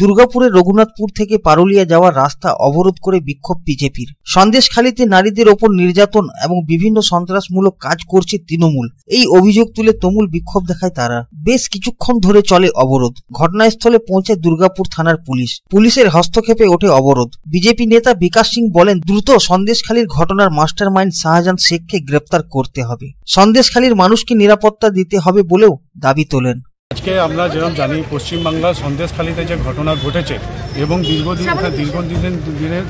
দুর্গাপুরের রঘুনাথপুর থেকে পারুলিয়া যাওয়ার রাস্তা অবরোধ করে বিক্ষোভ বিজেপির সন্দেশখালিতে নারীদের ওপর নির্যাতন এবং বিভিন্ন সন্ত্রাসমূলক কাজ করছে তৃণমূল এই অভিযোগ তুলে তুমুল বিক্ষোভ দেখায় তারা বেশ কিছুক্ষণ ধরে চলে অবরোধ ঘটনাস্থলে পৌঁছে দুর্গাপুর থানার পুলিশ পুলিশের হস্তক্ষেপে ওঠে অবরোধ বিজেপি নেতা বিকাশ সিং বলেন দ্রুত সন্দেশখালীর ঘটনার মাস্টার মাইন্ড শাহজাহান শেখকে গ্রেপ্তার করতে হবে সন্দেশখালীর মানুষকে নিরাপত্তা দিতে হবে বলেও দাবি তোলেন আজকে আমরা যেরকম জানি পশ্চিমবাংলার সন্দেশখালিতে যে ঘটনা ঘটেছে এবং দীর্ঘদিন হ্যাঁ, দীর্ঘদিন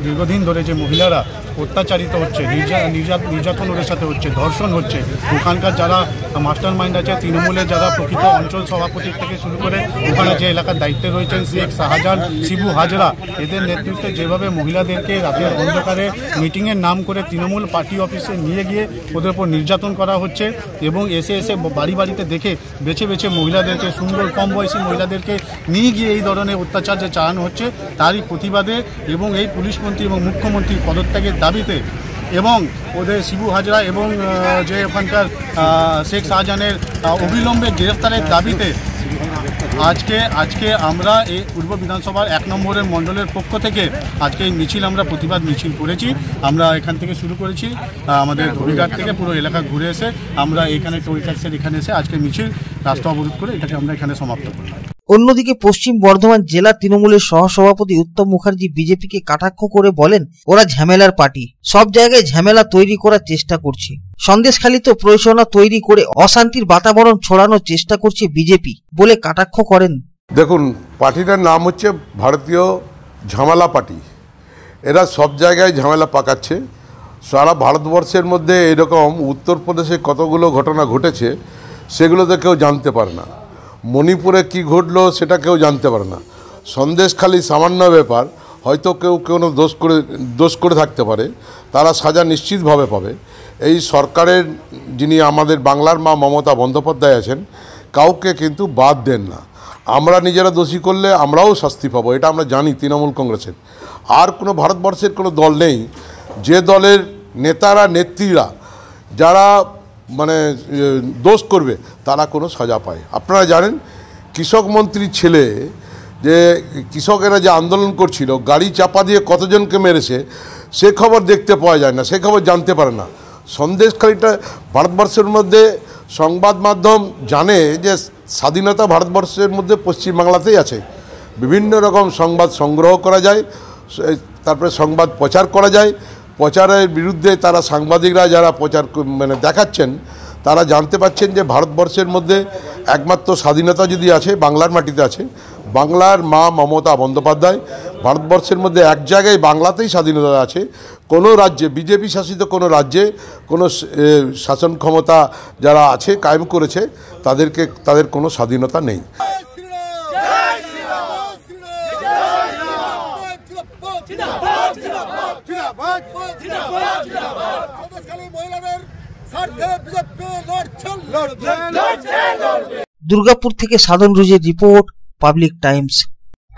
দীর্ঘদিন ধরে যে মহিলারা অত্যাচারিত হচ্ছে নির্যাতন ওদের সাথে হচ্ছে ধর্ষণ হচ্ছে ওখানকার যারা মাস্টার মাইন্ড আছে তৃণমূলের যারা প্রকৃত অঞ্চল সভাপতি থেকে শুরু করে ওখানে যে এলাকার দায়িত্বে রয়েছেন শেখ শাহজাহান শিবু হাজরা এদের নেতৃত্বে যেভাবে মহিলাদেরকে রাতের অন্ধকারে মিটিংয়ের নাম করে তৃণমূল পার্টি অফিসে নিয়ে গিয়ে ওদের উপর নির্যাতন করা হচ্ছে এবং এসে এসে বাড়ি বাড়িতে দেখে বেছে বেছে মহিলাদেরকে সুন্দর কম বয়সী মহিলাদেরকে নিয়ে গিয়ে এই ধরনের অত্যাচার যে চালানো হচ্ছে তারই প্রতিবাদে এবং এই পুলিশমন্ত্রী এবং মুখ্যমন্ত্রীর পদত্যাগের দাবিতে এবং ওদের শিবু হাজরা এবং যে ওখানকার শেখ শাহজাহানের অবিলম্বে গ্রেফতারের দাবিতে আজকে আজকে আমরা এই পূর্ব বিধানসভার এক নম্বরের মণ্ডলের পক্ষ থেকে আজকে এই মিছিল আমরা প্রতিবাদ মিছিল করেছি আমরা এখান থেকে শুরু করেছি আমাদের ধবিঘাট থেকে পুরো এলাকা ঘুরে এসে আমরা এখানে টোল ট্যাক্সের এখানে এসে আজকে মিছিল রাস্তা অবরোধ করে এটাকে আমরা এখানে সমাপ্ত করি অন্যদিকে পশ্চিম বর্ধমান জেলা তৃণমূলের সহসভাপতি উত্তম মুখার্জি বিজেপিকে কাটাক্ষ করে বলেন ওরা ঝামেলার পার্টি সব জায়গায় ঝামেলা তৈরি করার চেষ্টা করছে সন্দেশখালিত প্রয়োজনা তৈরি করে অশান্তির বাতাবরণ ছড়ানোর চেষ্টা করছে বিজেপি বলে কাটাক্ষ করেন দেখুন পার্টিটার নাম হচ্ছে ভারতীয় ঝামেলা পার্টি এরা সব জায়গায় ঝামেলা পাকাচ্ছে সারা ভারতবর্ষের মধ্যে এরকম উত্তরপ্রদেশে কতগুলো ঘটনা ঘটেছে সেগুলো তো কেউ জানতে পারে না মণিপুরে কি ঘটলো সেটা কেউ জানতে পারে না সন্দেশ খালি সামান্য ব্যাপার হয়তো কেউ কোনো দোষ করে দোষ করে থাকতে পারে তারা সাজা নিশ্চিতভাবে পাবে এই সরকারের যিনি আমাদের বাংলার মা মমতা বন্দ্যোপাধ্যায় আছেন কাউকে কিন্তু বাদ দেন না আমরা নিজেরা দোষী করলে আমরাও শাস্তি পাবো এটা আমরা জানি তৃণমূল কংগ্রেসের আর কোনো ভারতবর্ষের কোনো দল নেই যে দলের নেতারা নেত্রীরা যারা মানে দোষ করবে তারা কোনো সাজা পায় আপনারা জানেন কৃষক মন্ত্রীর ছেলে যে কৃষকেরা যে আন্দোলন করছিল গাড়ি চাপা দিয়ে কতজনকে মেরেছে সে খবর দেখতে পাওয়া যায় না সে খবর জানতে পারে না সন্দেশখালিটা ভারতবর্ষের মধ্যে সংবাদ মাধ্যম জানে যে স্বাধীনতা ভারতবর্ষের মধ্যে পশ্চিমবাংলাতেই আছে বিভিন্ন রকম সংবাদ সংগ্রহ করা যায় তারপরে সংবাদ প্রচার করা যায় প্রচারের বিরুদ্ধে তারা সাংবাদিকরা যারা প্রচার মানে দেখাচ্ছেন তারা জানতে পাচ্ছেন যে ভারতবর্ষের মধ্যে একমাত্র স্বাধীনতা যদি আছে বাংলার মাটিতে আছে বাংলার মা মমতা বন্দ্যোপাধ্যায় ভারতবর্ষের মধ্যে এক জায়গায় বাংলাতেই স্বাধীনতা আছে কোনো রাজ্যে বিজেপি শাসিত কোনো রাজ্যে কোনো শাসন ক্ষমতা যারা আছে কায়েম করেছে তাদেরকে তাদের কোনো স্বাধীনতা নেই দুর্গাপুর থেকে সাধন রুজের রিপোর্ট পাবলিক টাইমস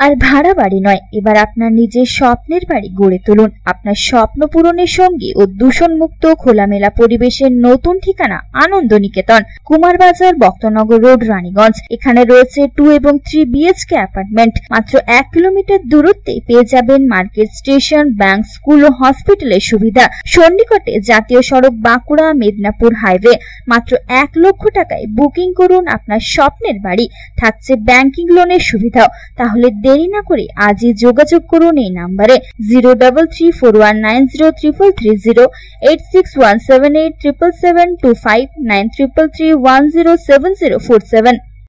আর ভাড়া বাড়ি নয় এবার আপনার নিজের স্বপ্নের বাড়ি গড়ে তুলুন আপনার স্বপ্ন পূরণের সঙ্গে ও দূষণমুক্ত খোলামেলা পরিবেশের নতুন ঠিকানা আনন্দ নিকেতন কুমারবাজার বক্তনগর রোড রানীগঞ্জ এখানে রয়েছে টু এবং থ্রি বিএচকে অ্যাপার্টমেন্ট মাত্র এক কিলোমিটার দূরত্বে পেয়ে যাবেন মার্কেট স্টেশন ব্যাংক স্কুল ও হসপিটালের সুবিধা সন্নিকটে জাতীয় সড়ক বাঁকুড়া মেদিনীপুর হাইওয়ে মাত্র এক লক্ষ টাকায় বুকিং করুন আপনার স্বপ্নের বাড়ি থাকছে ব্যাংকিং লোনের সুবিধাও তাহলে দেরি না করে আজই যোগাযোগ করুন এই নাম্বারে zero double three four one nine zero triple three zero eight six one seven eight triple seven two five nine triple three one zero seven zero four seven